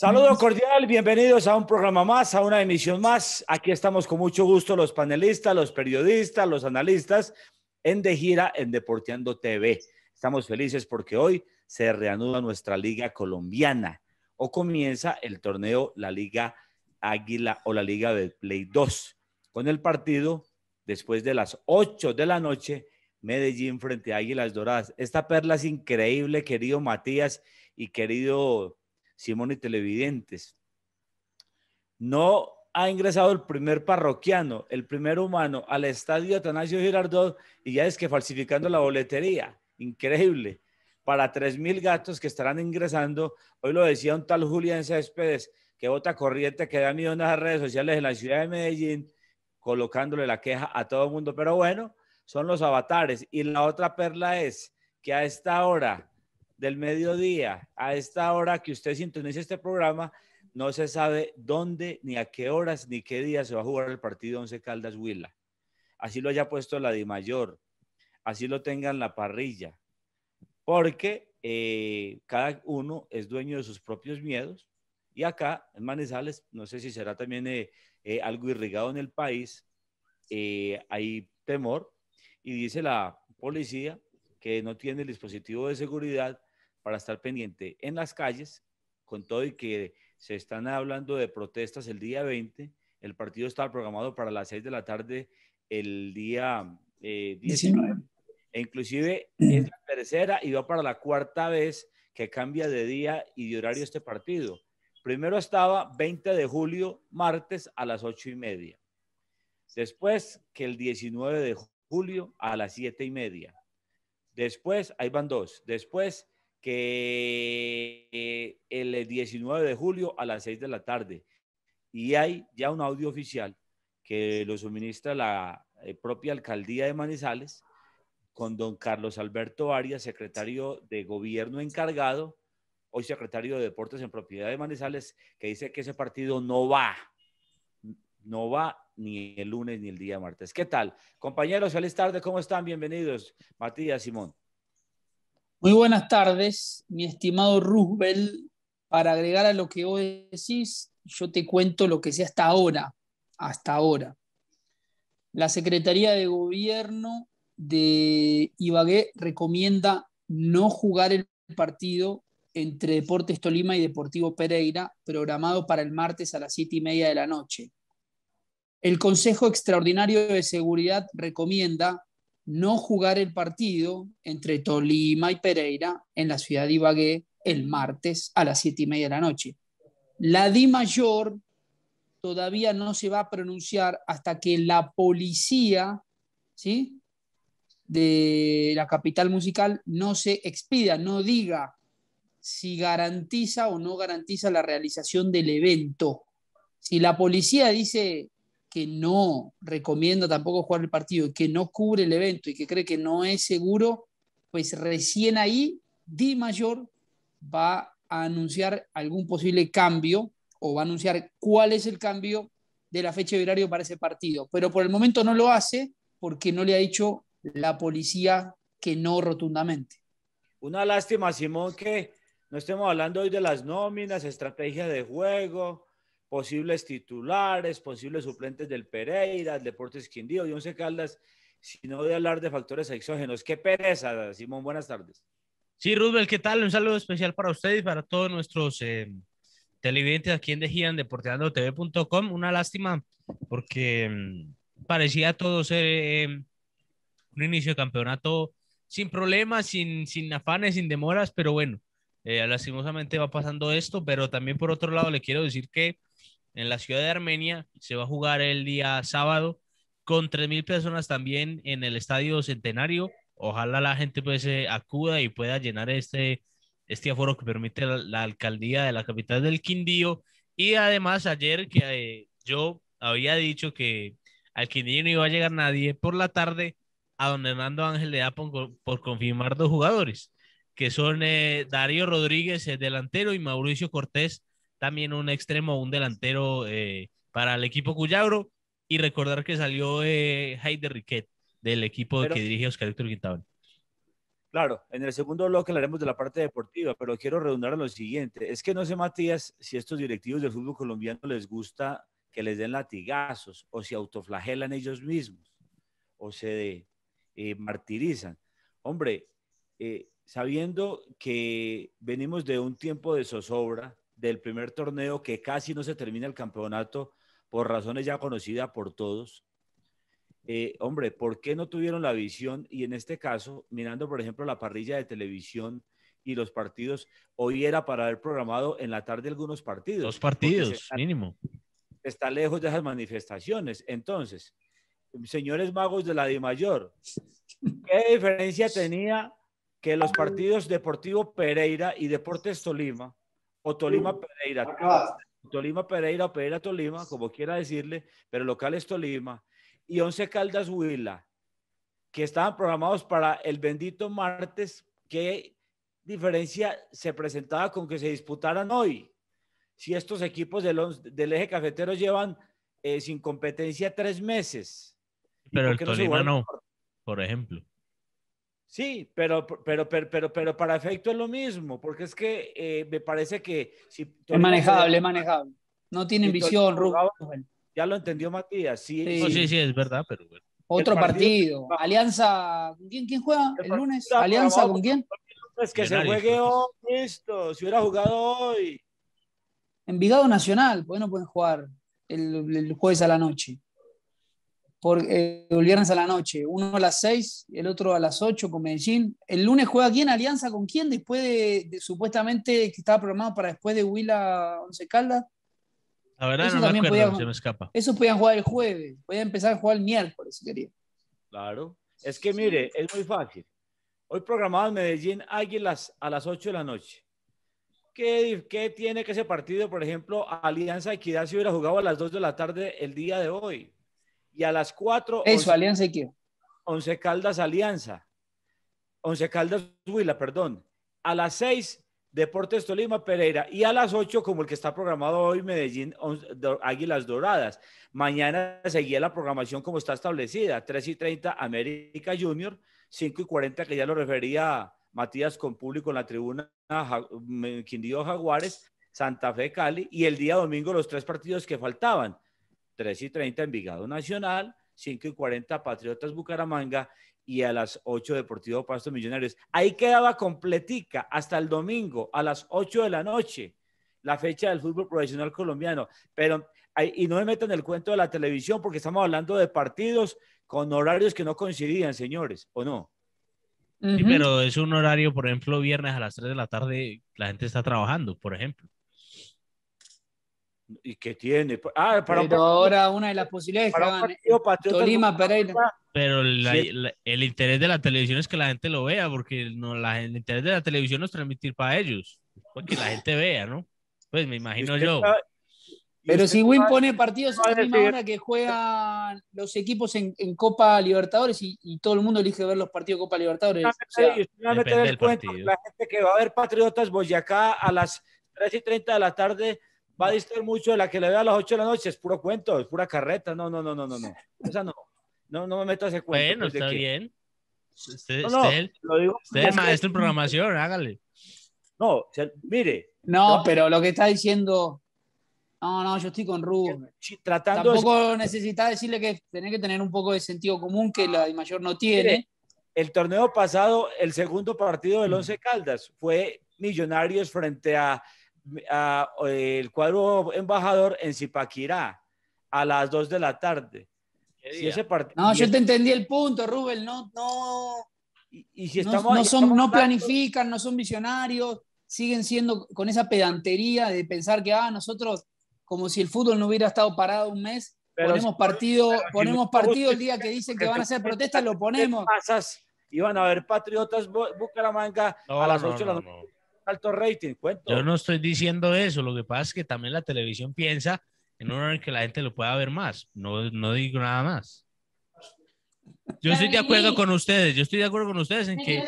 Saludo cordial, bienvenidos a un programa más, a una emisión más. Aquí estamos con mucho gusto los panelistas, los periodistas, los analistas en De Gira en Deporteando TV. Estamos felices porque hoy se reanuda nuestra liga colombiana o comienza el torneo la Liga Águila o la Liga de Play 2 con el partido después de las 8 de la noche Medellín frente a Águilas Doradas. Esta perla es increíble, querido Matías y querido Simón y televidentes. No ha ingresado el primer parroquiano, el primer humano al estadio Atanasio Girardot y ya es que falsificando la boletería. Increíble. Para mil gatos que estarán ingresando, hoy lo decía un tal Julián Céspedes, que vota corriente, que da millones a redes sociales en la ciudad de Medellín, colocándole la queja a todo el mundo. Pero bueno, son los avatares. Y la otra perla es que a esta hora del mediodía, a esta hora que usted sintoniza este programa, no se sabe dónde, ni a qué horas, ni qué día se va a jugar el partido 11 Caldas Huila. Así lo haya puesto la Di Mayor, así lo tengan la parrilla, porque eh, cada uno es dueño de sus propios miedos. Y acá en Manizales, no sé si será también eh, eh, algo irrigado en el país, hay temor. Y dice la policía que no tiene el dispositivo de seguridad para estar pendiente en las calles, con todo y que se están hablando de protestas el día 20, el partido está programado para las 6 de la tarde el día 19, eh, e inclusive es la tercera y va para la cuarta vez que cambia de día y de horario este partido. Primero estaba 20 de julio, martes a las 8 y media. Después que el 19 de julio a las 7 y media. Después, ahí van dos. Después que eh, el 19 de julio a las 6 de la tarde. Y hay ya un audio oficial que lo suministra la eh, propia alcaldía de Manizales con don Carlos Alberto Arias, secretario de gobierno encargado, hoy secretario de deportes en propiedad de Manizales, que dice que ese partido no va, no va ni el lunes ni el día martes. ¿Qué tal? Compañeros, feliz tarde, ¿cómo están? Bienvenidos, Matías Simón. Muy buenas tardes, mi estimado Roosevelt. Para agregar a lo que hoy decís, yo te cuento lo que sé hasta ahora. Hasta ahora. La Secretaría de Gobierno de Ibagué recomienda no jugar el partido entre Deportes Tolima y Deportivo Pereira, programado para el martes a las siete y media de la noche. El Consejo Extraordinario de Seguridad recomienda no jugar el partido entre Tolima y Pereira en la ciudad de Ibagué el martes a las siete y media de la noche. La Di Mayor todavía no se va a pronunciar hasta que la policía ¿sí? de la capital musical no se expida, no diga si garantiza o no garantiza la realización del evento. Si la policía dice que no recomienda tampoco jugar el partido que no cubre el evento y que cree que no es seguro, pues recién ahí Di Mayor va a anunciar algún posible cambio o va a anunciar cuál es el cambio de la fecha de horario para ese partido. Pero por el momento no lo hace porque no le ha dicho la policía que no rotundamente. Una lástima, Simón, que no estemos hablando hoy de las nóminas, estrategia de juego, posibles titulares, posibles suplentes del Pereira, Deportes Quindío, y Once Caldas, sino de hablar de factores exógenos. Qué pereza, Simón, buenas tardes. Sí, Rubel, ¿qué tal? Un saludo especial para ustedes, y para todos nuestros eh, televidentes aquí en Deporteando TV.com Una lástima porque mm, parecía todo ser eh, eh, un inicio de campeonato sin problemas, sin, sin afanes, sin demoras, pero bueno, lastimosamente va pasando esto, pero también por otro lado le quiero decir que en la ciudad de Armenia. Se va a jugar el día sábado con 3.000 personas también en el Estadio Centenario. Ojalá la gente pues acuda y pueda llenar este, este aforo que permite la, alcaldía de la capital del Quindío. Y además ayer que eh, yo había dicho que al Quindío no iba a llegar nadie, por la tarde a don Hernando Ángel de Apon por, confirmar dos jugadores, que son eh, Darío Rodríguez, el delantero, y Mauricio Cortés, también un extremo un delantero eh, para el equipo Cuyabro Y recordar que salió eh, Riquet del equipo que dirige Oscar Héctor Quintana. Claro, en el segundo bloque hablaremos de la parte deportiva, pero quiero redundar en lo siguiente. Es que no sé, Matías, si estos directivos del fútbol colombiano les gusta que les den latigazos o si autoflagelan ellos mismos o se eh, martirizan. Hombre, eh, sabiendo que venimos de un tiempo de zozobra, del primer torneo que casi no se termina el campeonato por razones ya conocidas por todos. Eh, hombre, ¿por qué no tuvieron la visión? Y en este caso, mirando por ejemplo la parrilla de televisión y los partidos, hoy era para haber programado en la tarde algunos partidos. Dos partidos, mínimo. Está lejos de esas manifestaciones. Entonces, señores magos de la DIMAYOR, ¿qué diferencia tenía que los partidos Deportivo Pereira y Deportes Tolima o Tolima Pereira. Tolima Pereira o Pereira Tolima, como quiera decirle, pero local es Tolima. Y Once Caldas Huila, que estaban programados para el bendito martes, ¿qué diferencia se presentaba con que se disputaran hoy? Si estos equipos del, del eje cafetero llevan eh, sin competencia tres meses. Pero el Tolima no por ejemplo. Sí, pero, pero, pero, pero, pero para efecto es lo mismo, porque es que eh, me parece que... Si es manejable, es manejable. No tienen visión, Rubén. Ya lo entendió Matías. Sí, sí, sí, es verdad, pero... Bueno. Otro partido, Alianza. ¿Quién, quién juega el, lunes? ¿Alianza con quién? Es que se juegue hoy, listo. Si hubiera jugado hoy. Envigado Nacional, pues no pueden jugar el, el jueves a la noche por, eh, el viernes a la noche, uno a las 6, el otro a las ocho con Medellín. El lunes juega aquí en Alianza con quién, después de, supuestamente que estaba programado para después de Huila Once Caldas. La verdad eso no Eso jugar el jueves, podían empezar a jugar el miércoles si quería Claro, es que mire, es muy fácil. Hoy programado Medellín Águilas a las 8 de la noche. ¿Qué, ¿Qué tiene que ese partido, por ejemplo, Alianza Equidad si hubiera jugado a las 2 de la tarde el día de hoy? Y a las 4. Eso, Alianza y Once Caldas Alianza. Once Caldas Huila, perdón. A las 6, Deportes Tolima Pereira. Y a las 8, como el que está programado hoy, Medellín Águilas Doradas. Mañana seguía la programación como está establecida. 3 y 30, América Junior. 5 y 40, que ya lo refería Matías con público en la tribuna mm, Quindío Jaguares. Santa Fe Cali y el día domingo los tres partidos que faltaban. 3 y 30 Envigado Nacional, 5 y 40 Patriotas Bucaramanga y a las 8 Deportivo Pasto Millonarios. Ahí quedaba completica hasta el domingo a las 8 de la noche la fecha del fútbol profesional colombiano. Pero, y no me metan el cuento de la televisión porque estamos hablando de partidos con horarios que no coincidían, señores, ¿o no? Sí, pero es un horario, por ejemplo, viernes a las 3 de la tarde, la gente está trabajando, por ejemplo y que tiene. Pues, ah, pero ahora una de las posibilidades Tolima, Pereira. Pero el interés de la televisión es que la gente lo vea, porque no, la, el interés de la televisión no es transmitir para ellos, porque la gente vea, ¿no? Pues me imagino yo. pero si Win pone partidos a la misma hora que juegan los equipos en, Copa Libertadores y, todo el mundo elige ver los partidos de Copa Libertadores. la gente que va a ver Patriotas Boyacá a las 3 y 30 de la tarde va a distraer mucho de la que le veo a las 8 de la noche, es puro cuento, es pura carreta, no, no, no, no, no, no, esa no, no, no me meto a ese cuento. Bueno, pues, está bien. Usted, no, este lo digo, usted es maestro en programación, hágale. No, mire. No, pero lo que está diciendo, no, no, yo estoy con Rubén. Tratando Tampoco necesita decirle que tiene que tener un poco de sentido común que la de mayor no tiene. el torneo pasado, el segundo partido del mm. Once Caldas fue Millonarios frente a el cuadro embajador en Zipaquirá a las 2 de la tarde. no, yo te entendí el punto, Rubén, no, no. Y, si estamos, no, planifican, no son visionarios, siguen siendo con esa pedantería de pensar que, ah, nosotros, como si el fútbol no hubiera estado parado un mes, ponemos partido, ponemos partido el día que dicen que van a hacer protestas, lo ponemos. y van a haber patriotas busca la manga a las 8 de la noche alto rating. Cuento. Yo no estoy diciendo eso, lo que pasa es que también la televisión piensa en un hora en que la gente lo pueda ver más. No, no digo nada más. Yo estoy de acuerdo con ustedes, yo estoy de acuerdo con ustedes en que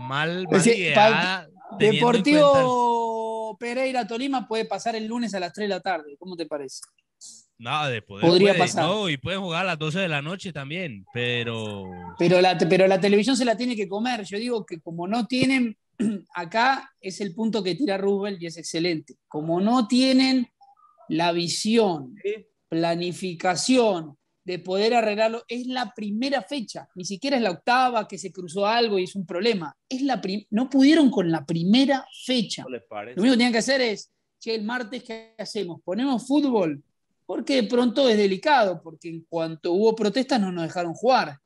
mal, mal Deportivo Pereira Tolima puede pasar el lunes a las 3 de la tarde, ¿cómo te parece? Nada, de poder. Podría pasar. No, y pueden jugar a las 12 de la noche también, pero. Pero la, pero la televisión se la tiene que comer. Yo digo que como no tienen acá es el punto que tira Rubel y es excelente. Como no tienen la visión, planificación de poder arreglarlo, es la primera fecha, ni siquiera es la octava que se cruzó algo y es un problema. Es la no pudieron con la primera fecha. Lo único que tenían que hacer es, che, el martes, ¿qué hacemos? Ponemos fútbol, porque de pronto es delicado, porque en cuanto hubo protestas no nos dejaron jugar.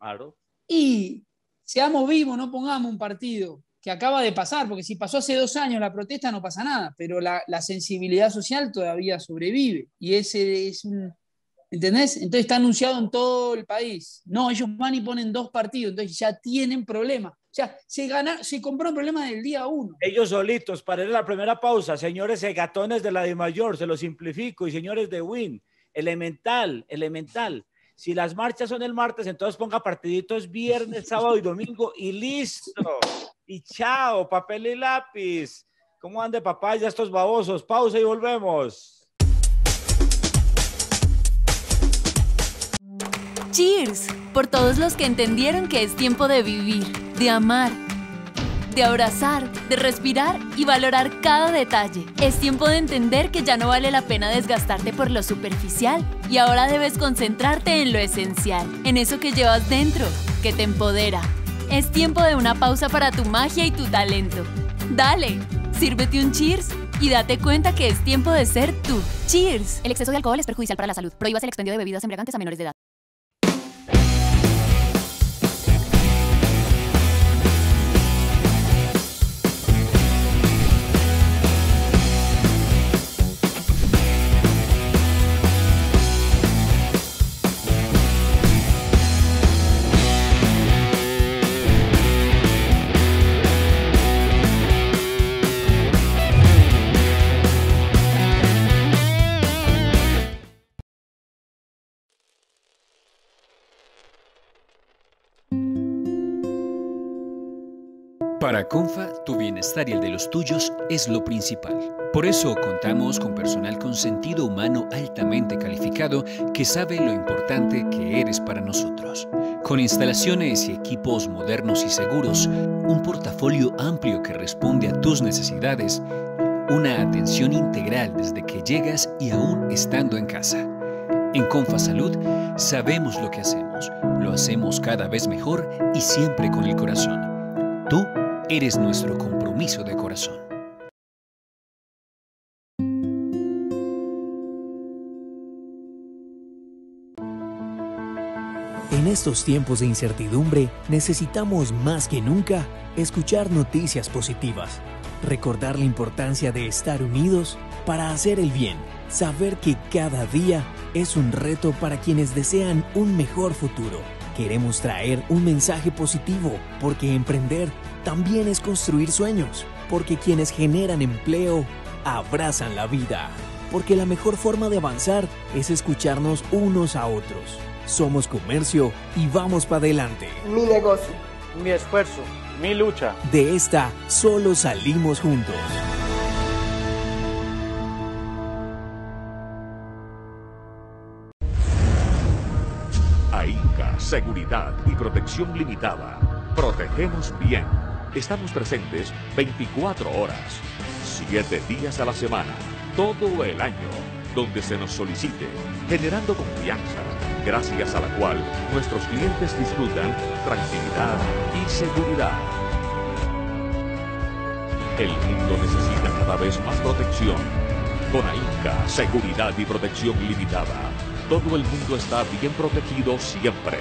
Y seamos vivos, no pongamos un partido que acaba de pasar, porque si pasó hace dos años la protesta no pasa nada, pero la, sensibilidad social todavía sobrevive. Y ese es un... ¿Entendés? Entonces está anunciado en todo el país. No, ellos van y ponen dos partidos, entonces ya tienen problemas. O sea, se, se compró un problema del día uno. Ellos solitos, para ir a la primera pausa, señores gatones de la de mayor, se lo simplifico, y señores de Win, elemental, elemental. Si las marchas son el martes, entonces ponga partiditos viernes, sábado y domingo y listo. Y chao, papel y lápiz. ¿Cómo ande papá ya estos babosos? Pausa y volvemos. Cheers, por todos los que entendieron que es tiempo de vivir, de amar de abrazar, de respirar y valorar cada detalle. Es tiempo de entender que ya no vale la pena desgastarte por lo superficial y ahora debes concentrarte en lo esencial, en eso que llevas dentro, que te empodera. Es tiempo de una pausa para tu magia y tu talento. Dale, sírvete un cheers y date cuenta que es tiempo de ser tú. Cheers. El exceso de alcohol es perjudicial para la salud. Prohíbas el expendio de bebidas embriagantes a menores de edad. Confa, tu bienestar y el de los tuyos es lo principal. Por eso contamos con personal con sentido humano altamente calificado que sabe lo importante que eres para nosotros. Con instalaciones y equipos modernos y seguros, un portafolio amplio que responde a tus necesidades, una atención integral desde que llegas y aún estando en casa. En Confa Salud sabemos lo que hacemos, lo hacemos cada vez mejor y siempre con el corazón. Tú Eres nuestro compromiso de corazón. En estos tiempos de incertidumbre, necesitamos más que nunca escuchar noticias positivas, recordar la importancia de estar unidos para hacer el bien, saber que cada día es un reto para quienes desean un mejor futuro. Queremos traer un mensaje positivo porque emprender también es construir sueños, porque quienes generan empleo abrazan la vida, porque la mejor forma de avanzar es escucharnos unos a otros. Somos comercio y vamos para adelante. Mi negocio, mi esfuerzo, mi lucha. De esta solo salimos juntos. Inca Seguridad y Protección Limitada. Protegemos bien Estamos presentes 24 horas, 7 días a la semana, todo el año, donde se nos solicite, generando confianza, gracias a la cual nuestros clientes disfrutan tranquilidad y seguridad. El mundo necesita cada vez más protección. Con AINCA, seguridad y protección limitada. Todo el mundo está bien protegido siempre.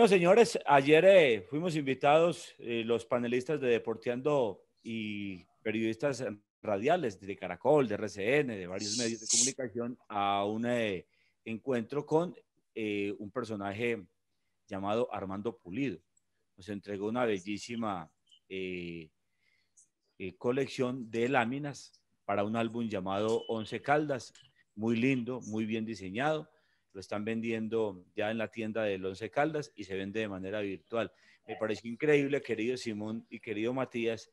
Bueno, señores, ayer eh, fuimos invitados eh, los panelistas de Deporteando y periodistas radiales de Caracol, de RCN, de varios medios de comunicación, a un eh, encuentro con un personaje llamado Armando Pulido. Nos entregó una bellísima colección de láminas para un álbum llamado Once Caldas, muy lindo, muy bien diseñado lo están vendiendo ya en la tienda del Once Caldas y se vende de manera virtual. Me pareció increíble, querido Simón y querido Matías,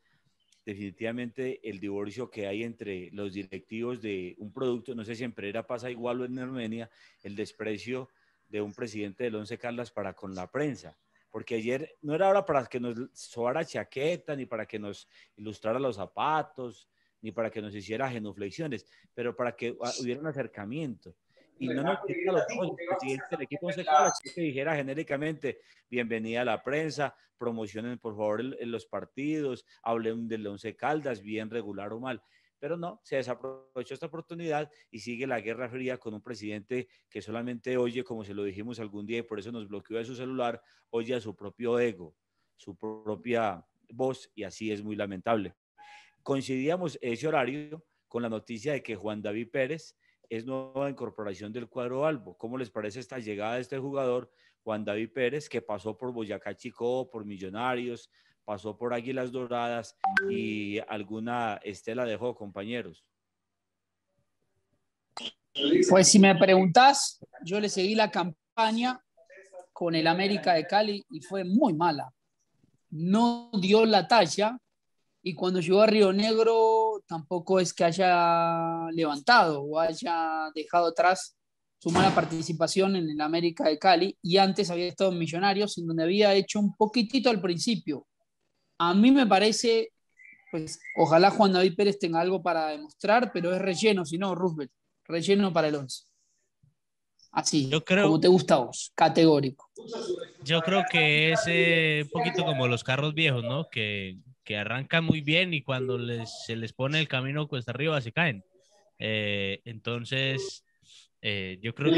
definitivamente el divorcio que hay entre los directivos de un producto, no sé si en Pereira pasa igual o en Armenia, el desprecio de un presidente del Once Caldas para con la prensa. Porque ayer no era hora para que nos sobara chaqueta, ni para que nos ilustrara los zapatos, ni para que nos hiciera genuflexiones, pero para que ah, hubiera un acercamiento y no nos equipo que dijera genéricamente, bienvenida a la prensa, promocionen por favor los partidos, hablen del Once Caldas, bien regular o mal. Pero no, se desaprovechó esta oportunidad y sigue la Guerra Fría con un presidente que solamente oye, como se lo dijimos algún día y por eso nos bloqueó de su celular, oye a su propio ego, su propia voz y así es muy lamentable. Coincidíamos ese horario con la noticia de que Juan David Pérez es nueva incorporación del cuadro Albo. ¿Cómo les parece esta llegada de este jugador, Juan David Pérez, que pasó por Boyacá Chico, por Millonarios, pasó por Águilas Doradas y alguna estela dejó, compañeros? Pues si me preguntas, yo le seguí la campaña con el América de Cali y fue muy mala. No dio la talla y cuando llegó a Río Negro tampoco es que haya levantado o haya dejado atrás su mala participación en el América de Cali y antes había estado en Millonarios, en donde había hecho un poquitito al principio. A mí me parece, pues ojalá Juan David Pérez tenga algo para demostrar, pero es relleno, si no, Roosevelt, relleno para el 11. Así, yo creo, como te gusta a vos, categórico. Yo creo que es eh, un poquito como los carros viejos, ¿no? Que que arranca muy bien y cuando les, se les pone el camino cuesta arriba se caen. Eh, entonces, eh, yo creo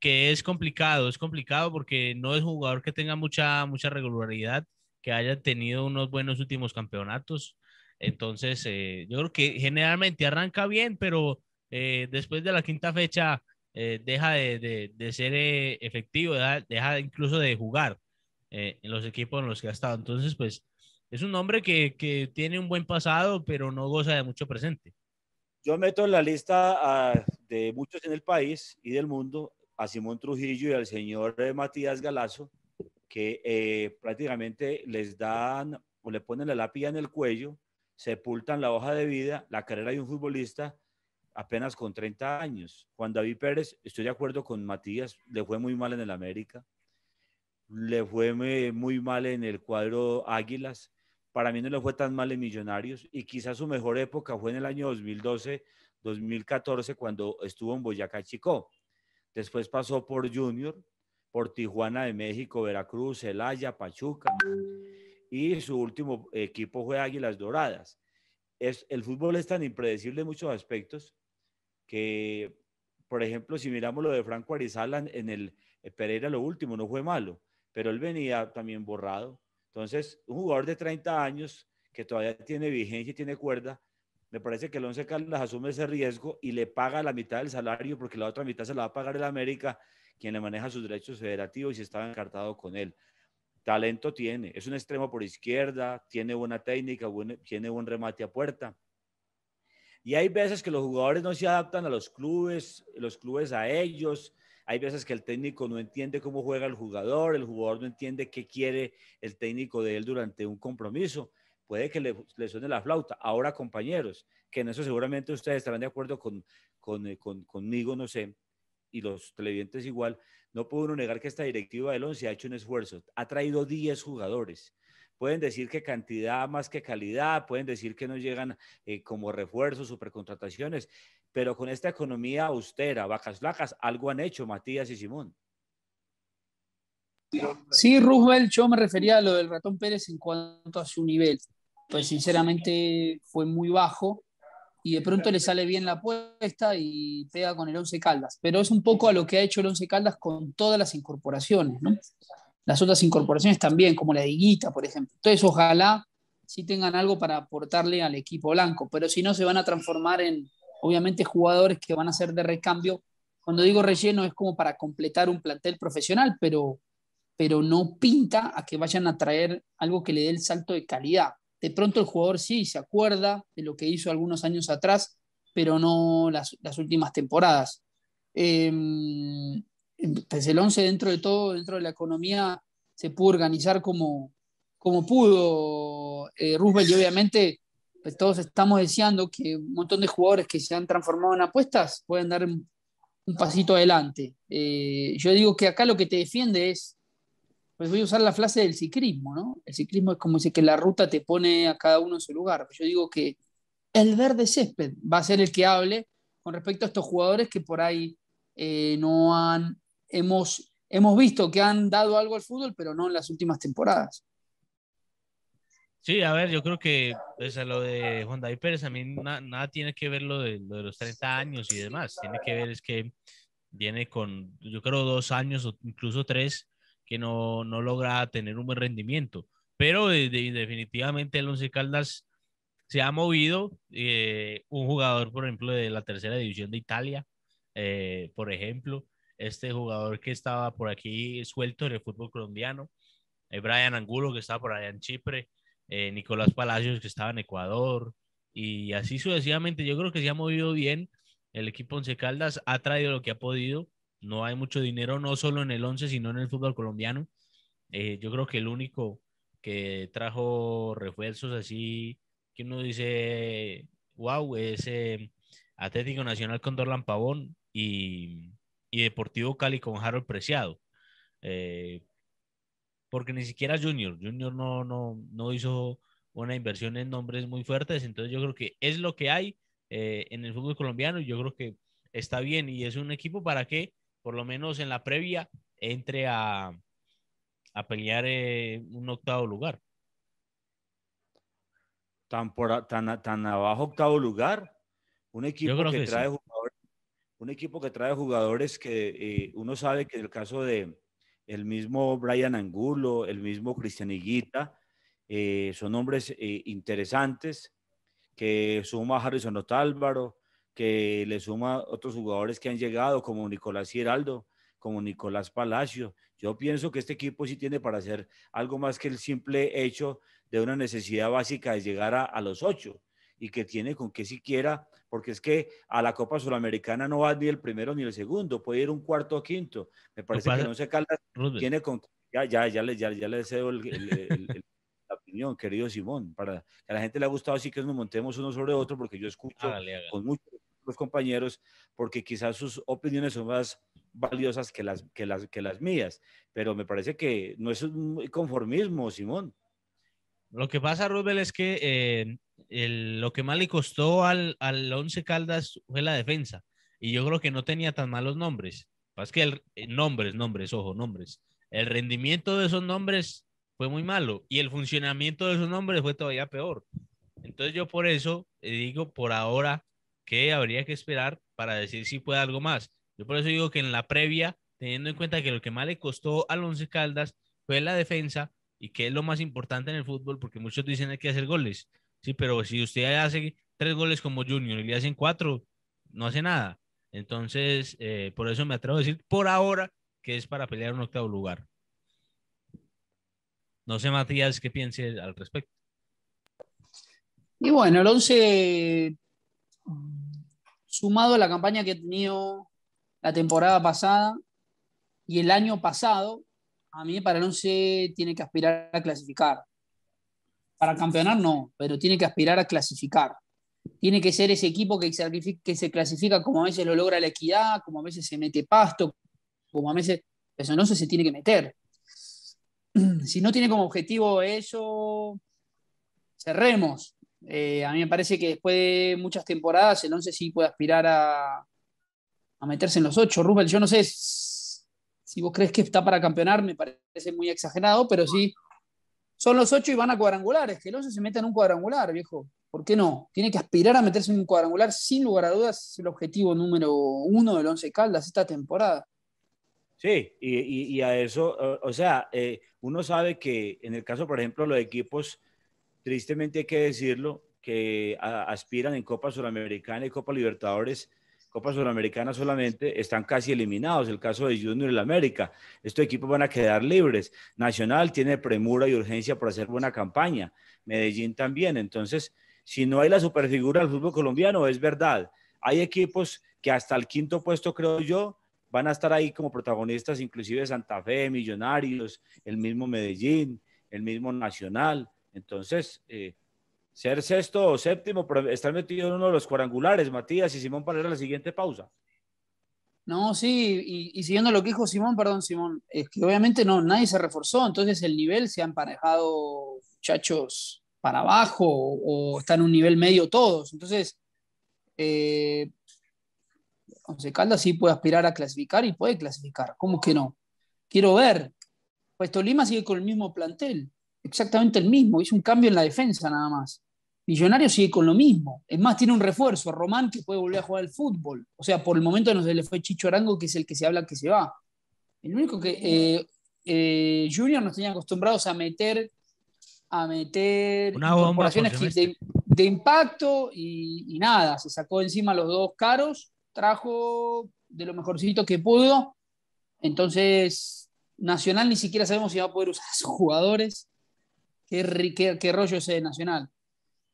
que, es complicado, es complicado porque no es jugador que tenga mucha, mucha regularidad, que haya tenido unos buenos últimos campeonatos. Entonces, eh, yo creo que generalmente arranca bien, pero después de la quinta fecha deja de, de, ser efectivo, deja, deja, incluso de jugar en los equipos en los que ha estado. Entonces, pues es un hombre que, tiene un buen pasado, pero no goza de mucho presente. Yo meto en la lista ah, de muchos en el país y del mundo a Simón Trujillo y al señor eh, Matías Galazo, que eh, prácticamente les dan o le ponen la lápida en el cuello, sepultan la hoja de vida, la carrera de un futbolista apenas con 30 años. Juan David Pérez, estoy de acuerdo con Matías, le fue muy mal en el América, le fue eh, muy mal en el cuadro Águilas, para mí no le fue tan mal en Millonarios y quizás su mejor época fue en el año 2012, 2014 cuando estuvo en Boyacá Chicó. Después pasó por Junior, por Tijuana de México, Veracruz, Celaya, Pachuca y su último equipo fue Águilas Doradas. el fútbol es tan impredecible en muchos aspectos que, por ejemplo, si miramos lo de Franco Arizala en el eh, Pereira, lo último no fue malo, pero él venía también borrado entonces, un jugador de 30 años que todavía tiene vigencia y tiene cuerda, me parece que el Once Caldas asume ese riesgo y le paga la mitad del salario porque la otra mitad se la va a pagar el América, quien le maneja sus derechos federativos y estaba encartado con él. Talento tiene, es un extremo por izquierda, tiene buena técnica, tiene buen remate a puerta. Y hay veces que los jugadores no se adaptan a los clubes, los clubes a ellos, hay veces que el técnico no entiende cómo juega el jugador, el jugador no entiende qué quiere el técnico de él durante un compromiso. Puede que le, suene la flauta. Ahora, compañeros, que en eso seguramente ustedes estarán de acuerdo con, eh, conmigo, no sé, y los televidentes igual, no puedo negar que esta directiva del 11 ha hecho un esfuerzo. Ha traído 10 jugadores pueden decir que cantidad más que calidad, pueden decir que no llegan eh, como refuerzos, supercontrataciones pero con esta economía austera, vacas flacas, algo han hecho Matías y Simón. Sí, Roosevelt, yo me refería a lo del ratón Pérez en cuanto a su nivel. Pues sinceramente fue muy bajo y de pronto le sale bien la apuesta y pega con el Once Caldas. Pero es un poco a lo que ha hecho el Once Caldas con todas las incorporaciones, ¿no? Las otras incorporaciones también, como la Diguita, por ejemplo. Entonces, ojalá sí tengan algo para aportarle al equipo blanco, pero si no, se van a transformar en, obviamente jugadores que van a ser de recambio. Cuando digo relleno es como para completar un plantel profesional, pero, pero no pinta a que vayan a traer algo que le dé el salto de calidad. De pronto el jugador sí se acuerda de lo que hizo algunos años atrás, pero no las, últimas temporadas. Eh, el 11 dentro de todo, dentro de la economía, se pudo organizar como, como pudo eh, Roosevelt y obviamente pues, todos estamos deseando que un montón de jugadores que se han transformado en apuestas puedan dar un pasito adelante. Eh, yo digo que acá lo que te defiende es, pues voy a usar la frase del ciclismo, ¿no? El ciclismo es como si que la ruta te pone a cada uno en su lugar. Pues yo digo que el verde césped va a ser el que hable con respecto a estos jugadores que por ahí eh, no han, hemos visto que han dado algo al fútbol, pero no en las últimas temporadas. Sí, a ver, yo creo que lo de Juan David Pérez a mí nada tiene que ver lo de, los 30 años y demás. Tiene que ver es que viene con, yo creo, dos años o incluso tres que no, logra tener un buen rendimiento. Pero eh, definitivamente el Once Caldas se ha movido. Eh, un jugador, por ejemplo, de la tercera división de Italia, eh, por ejemplo, este jugador que estaba por aquí suelto en el fútbol colombiano, Brian Angulo, que estaba por allá en Chipre eh, Nicolás Palacios que estaba en Ecuador y así sucesivamente. Yo creo que se ha movido bien. El equipo Once Caldas ha traído lo que ha podido. No hay mucho dinero, no solo en el Once, sino en el fútbol colombiano. Eh, yo creo que el único que trajo refuerzos así, que uno dice, wow, es eh, Atlético Nacional con Dorlan Pavón y, y Deportivo Cali con Harold Preciado. Eh, porque ni siquiera Junior, Junior no, no, no hizo una inversión en nombres muy fuertes, entonces yo creo que es lo que hay eh, en el fútbol colombiano y yo creo que está bien y es un equipo para que por lo menos en la previa entre a, a pelear eh, un octavo lugar. Tan, tan, abajo octavo lugar, un equipo que, trae jugadores, un equipo que trae jugadores que eh, uno sabe que en el caso de, el mismo Brian Angulo, el mismo Cristian Higuita, eh, son hombres eh, interesantes que suma Harrison Otálvaro, que le suma otros jugadores que han llegado como Nicolás Giraldo, como Nicolás Palacio. Yo pienso que este equipo sí tiene para hacer algo más que el simple hecho de una necesidad básica de llegar a los ocho y que tiene con qué siquiera, porque es que a la Copa Sudamericana no va ni el primero ni el segundo, puede ir un cuarto o quinto. Me parece que no se calda tiene con ya ya le ya, le la opinión, querido Simón, para que a la gente le ha gustado así que nos montemos uno sobre otro porque yo escucho con muchos los compañeros porque quizás sus opiniones son más valiosas que las que las que las mías, pero me parece que no es un conformismo, Simón. Lo que pasa, Rubel, es que eh, lo que más le costó al, al Once Caldas fue la defensa. Y yo creo que no tenía tan malos nombres. Es que eh, nombres, nombres, ojo, nombres. El rendimiento de esos nombres fue muy malo y el funcionamiento de esos nombres fue todavía peor. Entonces yo por eso eh, digo por ahora que habría que esperar para decir si puede algo más. Yo por eso digo que en la previa, teniendo en cuenta que lo que más le costó al Once Caldas fue la defensa, y qué es lo más importante en el fútbol, porque muchos dicen hay que hacer goles, sí, pero si usted hace tres goles como Junior y le hacen cuatro, no hace nada. Entonces, eh, por eso me atrevo a decir por ahora que es para pelear un octavo lugar. No sé, Matías, qué piense al respecto. Y bueno, el 11, sumado a la campaña que ha tenido la temporada pasada y el año pasado, a mí para el 11 tiene que aspirar a clasificar. Para campeonar no, pero tiene que aspirar a clasificar. Tiene que ser ese equipo que, se clasifica como a veces lo logra la equidad, como a veces se mete pasto, como a veces... Eso no se tiene que meter. Si no tiene como objetivo eso, cerremos. Eh, a mí me parece que después de muchas temporadas el 11 sí puede aspirar a, meterse en los ocho. Rubel, yo no sé si vos crees que está para campeonar, me parece muy exagerado, pero sí, son los ocho y van a cuadrangulares. Que el once se mete en un cuadrangular, viejo. ¿Por qué no? Tiene que aspirar a meterse en un cuadrangular, sin lugar a dudas, es el objetivo número uno del Once Caldas esta temporada. Sí, y, a eso, o, sea, eh, uno sabe que en el caso, por ejemplo, los equipos, tristemente hay que decirlo, que aspiran en Copa Sudamericana y Copa Libertadores, Copa Suramericana solamente están casi eliminados. El caso de Junior y la América. Estos equipos van a quedar libres. Nacional tiene premura y urgencia por hacer buena campaña. Medellín también. Entonces, si no hay la superfigura del fútbol colombiano, es verdad. Hay equipos que hasta el quinto puesto, creo yo, van a estar ahí como protagonistas, inclusive Santa Fe, Millonarios, el mismo Medellín, el mismo Nacional. Entonces, eh, ser sexto o séptimo, pero estar metido en uno de los cuadrangulares, Matías y Simón, para ir a la siguiente pausa. No, sí, y, siguiendo lo que dijo Simón, perdón, Simón, es que obviamente no, nadie se reforzó, entonces el nivel se han parejado muchachos para abajo o, están en un nivel medio todos. Entonces, eh, Once Caldas sí puede aspirar a clasificar y puede clasificar, ¿cómo que no? Quiero ver, pues Tolima sigue con el mismo plantel, exactamente el mismo, hizo un cambio en la defensa nada más. Millonario sigue con lo mismo. Es más, tiene un refuerzo, Román, que puede volver a jugar al fútbol. O sea, por el momento no se le fue Chicho Arango, que es el que se habla que se va. El único que eh, eh, Junior nos tenía acostumbrados a meter a meter de, impacto y, nada, se sacó encima los dos caros, trajo de lo mejorcito que pudo. Entonces, Nacional ni siquiera sabemos si va a poder usar sus jugadores. Qué, qué rollo ese de Nacional.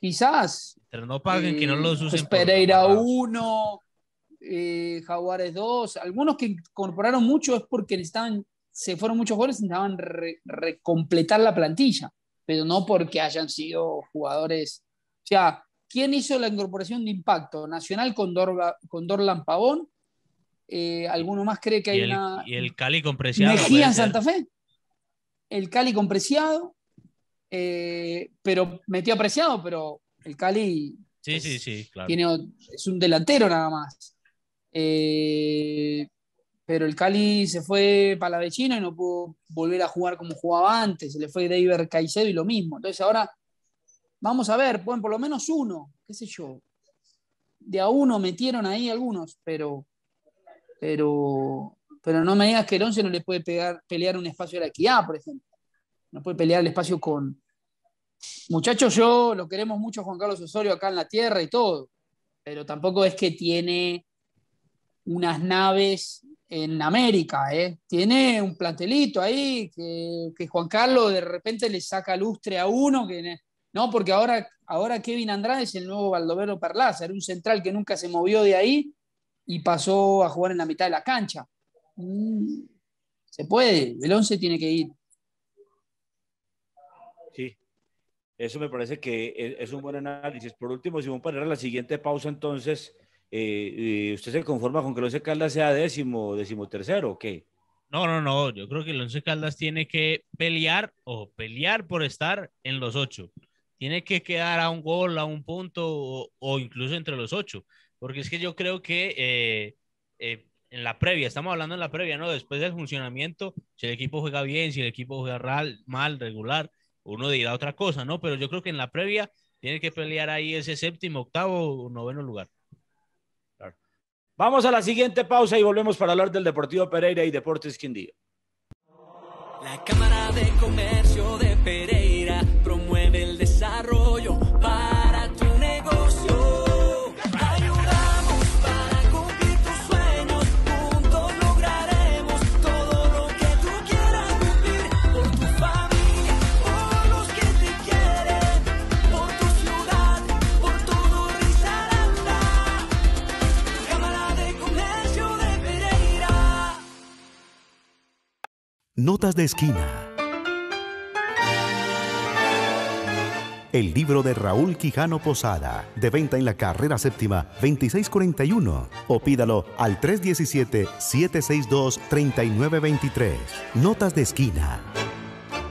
Quizás. Pero no paguen, que no eh, los usen. Pues Pereira 1, eh, Jaguares 2, algunos que incorporaron mucho es porque necesitaban, se fueron muchos goles, necesitaban recompletar la plantilla, pero no porque hayan sido jugadores. O sea, ¿quién hizo la incorporación de impacto? Nacional con, con Dorlan Pavón. Eh, ¿Alguno más cree que hay una. Y el Cali con Preciado. Mejía en Santa Fe. El Cali con Preciado. Eh, pero metió apreciado, pero el Cali es, tiene, es un delantero nada más. Eh, pero el Cali se fue para la vecina y no pudo volver a jugar como jugaba antes. Se le fue David Caicedo y lo mismo. Entonces ahora vamos a ver, pueden por lo menos uno, qué sé yo. De a uno metieron ahí algunos, pero, pero, pero no me digas que el 11 no le puede pegar, pelear un espacio de la equidad, por ejemplo. No puede pelear el espacio con, Muchachos, yo lo queremos mucho Juan Carlos Osorio acá en la tierra y todo, pero tampoco es que tiene unas naves en América, ¿eh? tiene un plantelito ahí que, Juan Carlos de repente le saca lustre a uno, que no, porque ahora, ahora Kevin Andrade es el nuevo Baldobero Perlaza, era un central que nunca se movió de ahí y pasó a jugar en la mitad de la cancha. Mm, se puede, el 11 tiene que ir Eso me parece que e, es, un buen análisis. Por último, Simón, para la siguiente pausa, entonces, eh, eh, ¿usted se conforma con que el Once Caldas sea décimo, tercero o qué? No, no, no. Yo creo que el Once Caldas tiene que pelear o pelear por estar en los ocho. Tiene que quedar a un gol, a un punto o, incluso entre los ocho. Porque es que yo creo que eh, en la previa, estamos hablando en la previa, ¿no? Después del funcionamiento, si el equipo juega bien, si el equipo juega mal, regular, uno dirá otra cosa, ¿no? Pero yo creo que en la previa tiene que pelear ahí ese séptimo, octavo o noveno lugar. Vamos a la siguiente pausa y volvemos para hablar del Deportivo Pereira y Deportes Quindío. La Cámara de Comercio de Pereira Notas de esquina. El libro de Raúl Quijano Posada, de venta en la carrera séptima 2641 o pídalo al 317-762-3923. Notas de esquina.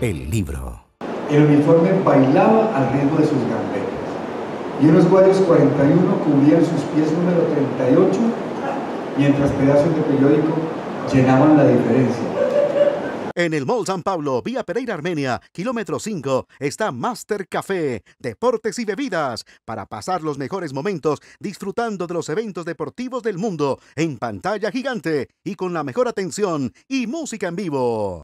El libro. El uniforme bailaba al ritmo de sus gambetas y unos guayos 41 cubrían sus pies número 38 mientras pedazos de periódico llenaban la diferencia. En el Mall San Pablo, vía Pereira Armenia, kilómetro 5, está Master Café, Deportes y Bebidas, para pasar los mejores momentos disfrutando de los eventos deportivos del mundo en pantalla gigante y con la mejor atención y música en vivo.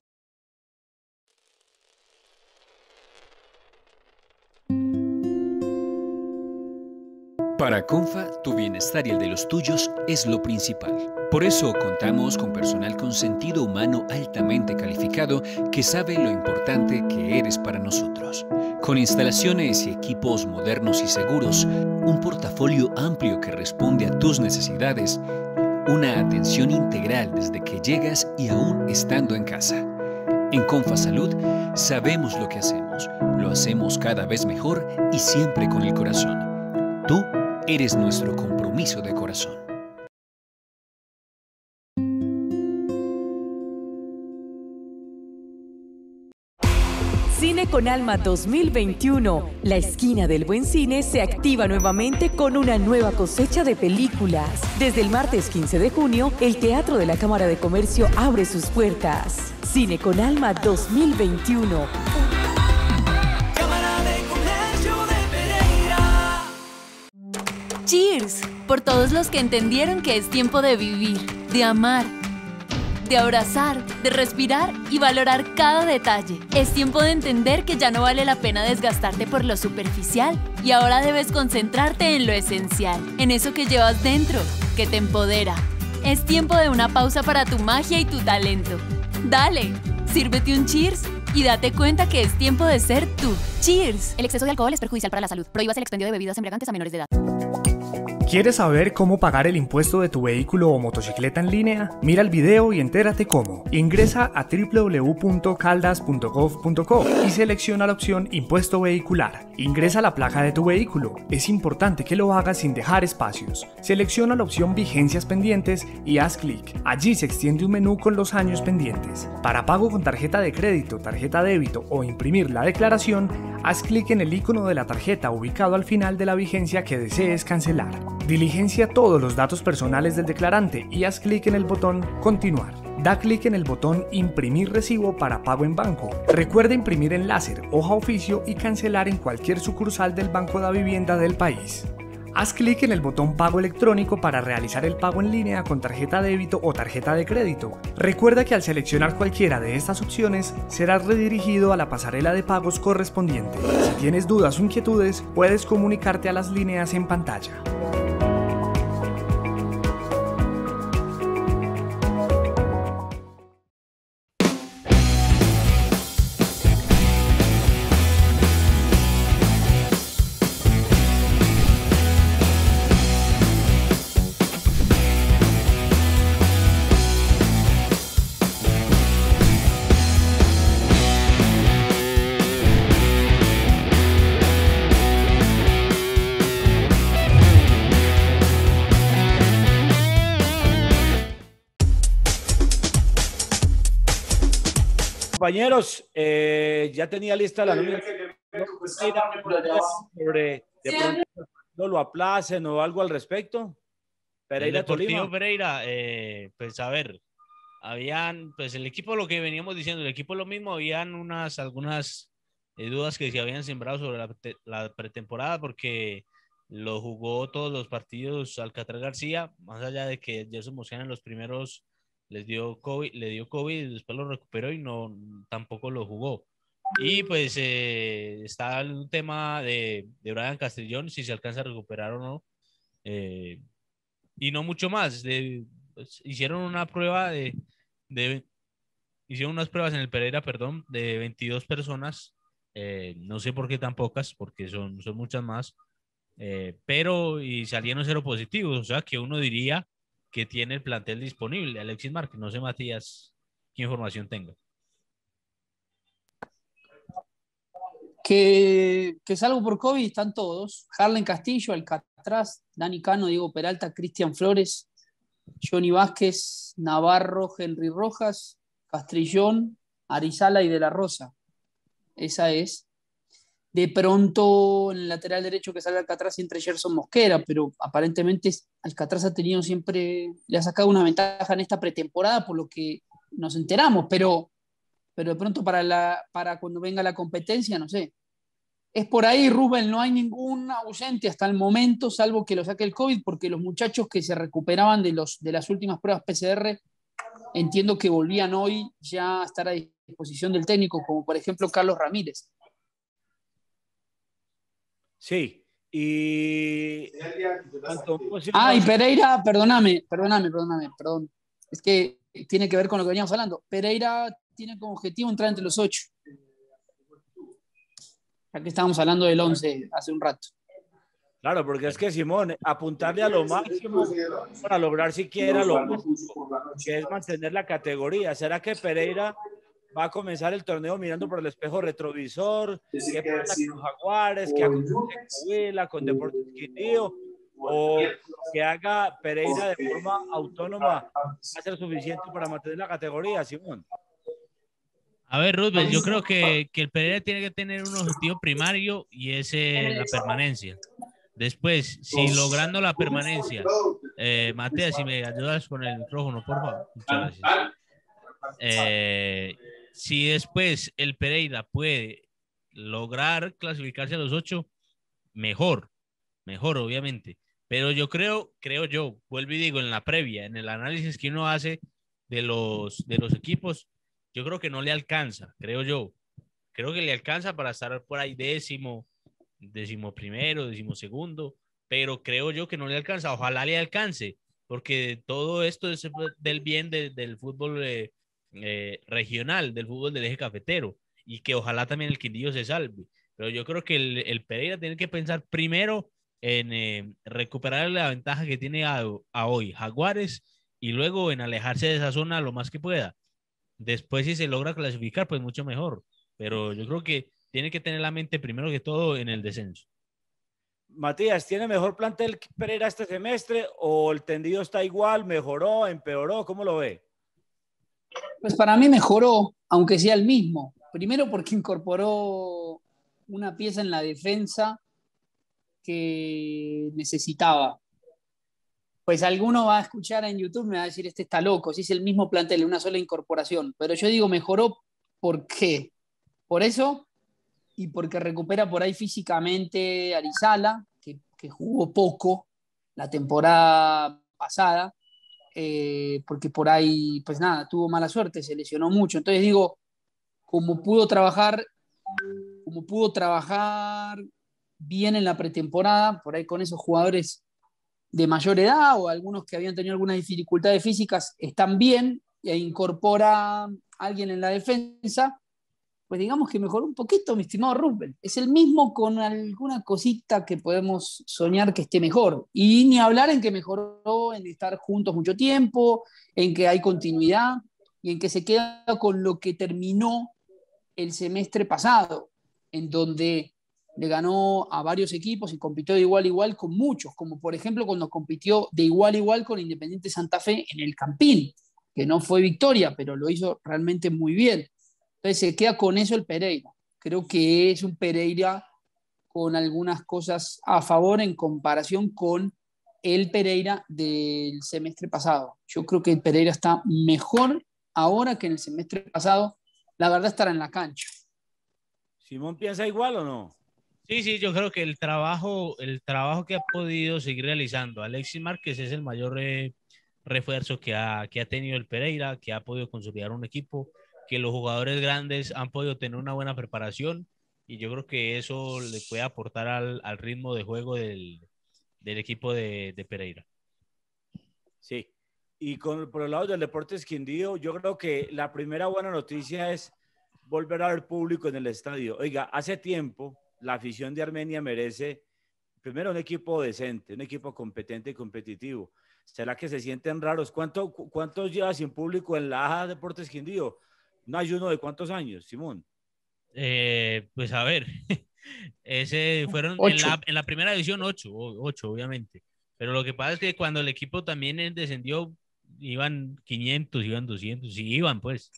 Para Confa, tu bienestar y el de los tuyos es lo principal. Por eso contamos con personal con sentido humano altamente calificado que sabe lo importante que eres para nosotros. Con instalaciones y equipos modernos y seguros, un portafolio amplio que responde a tus necesidades, una atención integral desde que llegas y aún estando en casa. En Confa Salud sabemos lo que hacemos, lo hacemos cada vez mejor y siempre con el corazón. Tú Eres nuestro compromiso de corazón. Cine con Alma 2021. La esquina del buen cine se activa nuevamente con una nueva cosecha de películas. Desde el martes 15 de junio, el Teatro de la Cámara de Comercio abre sus puertas. Cine con Alma 2021 por todos los que entendieron que es tiempo de vivir, de amar, de abrazar, de respirar y valorar cada detalle. Es tiempo de entender que ya no vale la pena desgastarte por lo superficial y ahora debes concentrarte en lo esencial, en eso que llevas dentro, que te empodera. Es tiempo de una pausa para tu magia y tu talento. Dale, sírvete un cheers y date cuenta que es tiempo de ser tú. Cheers. El exceso de alcohol es perjudicial para la salud. Prohíbas el expendio de bebidas embriagantes a menores de edad. ¿Quieres saber cómo pagar el impuesto de tu vehículo o motocicleta en línea? Mira el video y entérate cómo. Ingresa a www.caldas.gov.co y selecciona la opción Impuesto vehicular. Ingresa la placa de tu vehículo. Es importante que lo hagas sin dejar espacios. Selecciona la opción Vigencias pendientes y haz clic. Allí se extiende un menú con los años pendientes. Para pago con tarjeta de crédito, tarjeta débito o imprimir la declaración, haz clic en el icono de la tarjeta ubicado al final de la vigencia que desees cancelar. Diligencia todos los datos personales del declarante y haz clic en el botón Continuar. Da clic en el botón Imprimir recibo para pago en banco. Recuerda imprimir en láser, hoja oficio y cancelar en cualquier sucursal del Banco de Vivienda del país. Haz clic en el botón Pago electrónico para realizar el pago en línea con tarjeta débito o tarjeta de crédito. Recuerda que al seleccionar cualquiera de estas opciones, serás redirigido a la pasarela de pagos correspondiente. Si tienes dudas o inquietudes, puedes comunicarte a las líneas en pantalla. compañeros, eh, ya tenía lista la no lo aplacen o algo al respecto. Pereira el Pereira, eh, pues a ver, habían, pues el equipo, lo que veníamos diciendo, el equipo lo mismo, habían unas, algunas eh, dudas que se habían sembrado sobre la, pretemporada porque lo jugó todos los partidos Alcatraz García, más allá de que ya Mosquera en los primeros les dio COVID, le dio COVID, después lo recuperó y no tampoco lo jugó. Y mm. pues eh, está el tema de, de, Brian Castellón, si se alcanza a recuperar o no. Eh, y no mucho más. Pues, hicieron una prueba de, Hicieron unas pruebas en el Pereira, perdón, de 22 personas. Eh, no sé por qué tan pocas, porque son, son muchas más. pero y salieron cero positivos. O sea, que uno diría que tiene el plantel disponible. Alexis Márquez, no sé, Matías, qué información tengo. Que, que salvo por COVID están todos. Harlen Castillo, Alcatraz, Dani Cano, Diego Peralta, Cristian Flores, Johnny Vázquez, Navarro, Henry Rojas, Castrillón, Arizala y De la Rosa. Esa es de pronto en el lateral derecho que sale Alcatraz y entre Gerson Mosquera, pero aparentemente Alcatraz ha tenido siempre, le ha sacado una ventaja en esta pretemporada, por lo que nos enteramos, pero, pero de pronto para, la, para cuando venga la competencia, no sé. Es por ahí, Rubén, no hay ningún ausente hasta el momento, salvo que lo saque el COVID, porque los muchachos que se recuperaban de, los, de las últimas pruebas PCR, entiendo que volvían hoy ya a estar a disposición del técnico, como por ejemplo Carlos Ramírez Sí. Y. Ah, y Pereira, perdóname, perdóname, perdóname, perdón. Es que tiene que ver con lo que veníamos hablando. Pereira tiene como objetivo entrar entre los ocho. Aquí estábamos hablando del once hace un rato. Claro, porque es que Simón, apuntarle a lo máximo para lograr siquiera lo que es mantener la categoría. ¿Será que Pereira va a comenzar el torneo mirando por el espejo retrovisor, qué pasa con Jaguares, qué acontece con con Deportes Quindío, o que haga Pereira de forma autónoma, va a ser suficiente para mantener la categoría, Simón. A ver, Rubén, yo creo que, que el Pereira tiene que tener un objetivo primario y es eh, la permanencia. Después, si logrando la permanencia, eh, si me ayudas con el micrófono, por favor. Muchas gracias. Eh, si después el Pereira puede lograr clasificarse a los ocho, mejor, mejor, obviamente. Pero yo creo, creo yo, vuelvo y digo, en la previa, en el análisis que uno hace de los, de los equipos, yo creo que no le alcanza, creo yo. Creo que le alcanza para estar por ahí décimo, décimo primero, décimo segundo, pero creo yo que no le alcanza. Ojalá le alcance, porque todo esto es del bien del fútbol eh, eh, regional del fútbol del eje cafetero y que ojalá también el Quindío se salve. Pero yo creo que el, Pereira tiene que pensar primero en eh, recuperar la ventaja que tiene a, a, hoy Jaguares y luego en alejarse de esa zona lo más que pueda. Después si se logra clasificar, pues mucho mejor. Pero yo creo que tiene que tener la mente primero que todo en el descenso. Matías, ¿tiene mejor plantel Pereira este semestre o el tendido está igual, mejoró, empeoró? ¿Cómo lo ve? Pues para mí mejoró, aunque sea el mismo. Primero porque incorporó una pieza en la defensa que necesitaba. Pues alguno va a escuchar en YouTube, me va a decir, este está loco, si es el mismo plantel, una sola incorporación. Pero yo digo, mejoró, ¿por qué? Por eso y porque recupera por ahí físicamente Arizala, que, que jugó poco la temporada pasada eh, porque por ahí, pues nada, tuvo mala suerte, se lesionó mucho. Entonces digo, como pudo trabajar, como pudo trabajar bien en la pretemporada, por ahí con esos jugadores de mayor edad o algunos que habían tenido algunas dificultades físicas, están bien e incorpora a alguien en la defensa pues digamos que mejoró un poquito, mi estimado Rubén Es el mismo con alguna cosita que podemos soñar que esté mejor. Y ni hablar en que mejoró, en estar juntos mucho tiempo, en que hay continuidad y en que se queda con lo que terminó el semestre pasado, en donde le ganó a varios equipos y compitió de igual a igual con muchos, como por ejemplo cuando compitió de igual a igual con Independiente Santa Fe en el Campín, que no fue victoria, pero lo hizo realmente muy bien. Entonces se queda con eso el Pereira. Creo que es un Pereira con algunas cosas a favor en comparación con el Pereira del semestre pasado. Yo creo que el Pereira está mejor ahora que en el semestre pasado. La verdad estará en la cancha. Simón piensa igual o no? Sí, sí, yo creo que el trabajo, el trabajo que ha podido seguir realizando Alexis Márquez es el mayor eh, refuerzo que ha, que ha tenido el Pereira, que ha podido consolidar un equipo que los jugadores grandes han podido tener una buena preparación y yo creo que eso le puede aportar al, ritmo de juego del, equipo de, Pereira. Sí, y con, por el lado del Deportes Quindío, yo creo que la primera buena noticia es volver a ver público en el estadio. Oiga, hace tiempo la afición de Armenia merece primero un equipo decente, un equipo competente y competitivo. ¿Será que se sienten raros? ¿Cuánto, ¿Cuántos lleva sin público en la Deportes Quindío? hay ayuno de cuántos años, Simón? Eh, pues a ver, ese fueron en la, primera edición ocho, ocho, obviamente. Pero lo que pasa es que cuando el equipo también descendió, iban 500, iban 200, y iban pues.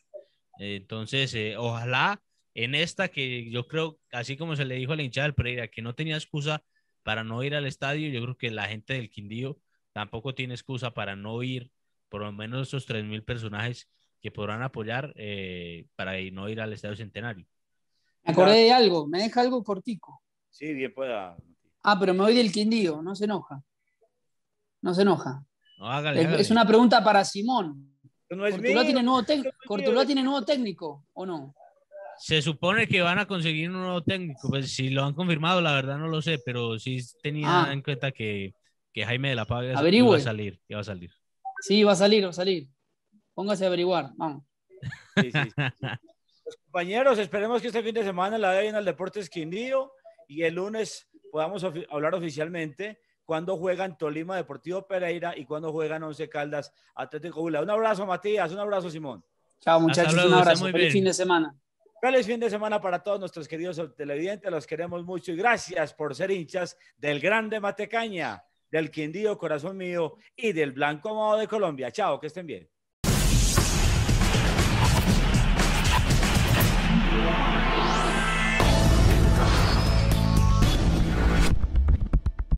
Entonces, eh, ojalá en esta que yo creo, así como se le dijo al la hinchada del Pereira, que no tenía excusa para no ir al estadio, yo creo que la gente del Quindío tampoco tiene excusa para no ir, por lo menos esos 3.000 personajes que podrán apoyar eh, para no ir al Estadio Centenario. Me acordé de algo, me deja algo cortico. Sí, bien pueda. Ah, pero me voy del Quindío, no se enoja. No se enoja. es, una pregunta para Simón. No tiene nuevo, técnico, ¿o no? Se supone que van a conseguir un nuevo técnico, pues si lo han confirmado, la verdad no lo sé, pero sí tenía ah. en cuenta que, Jaime de la Paga va a salir, iba a salir. Sí, va a salir, va a salir. Póngase a averiguar, vamos. compañeros, esperemos que este fin de semana la vean al Deportes Quindío y el lunes podamos hablar oficialmente cuando juegan Tolima Deportivo Pereira y cuando juegan Once Caldas Atlético Bula. Un abrazo, Matías. Un abrazo, Simón. Chao, muchachos. un abrazo. Feliz fin de semana. Feliz fin de semana para todos nuestros queridos televidentes. Los queremos mucho y gracias por ser hinchas del Grande Matecaña, del Quindío, corazón mío, y del Blanco Amado de Colombia. Chao, que estén bien.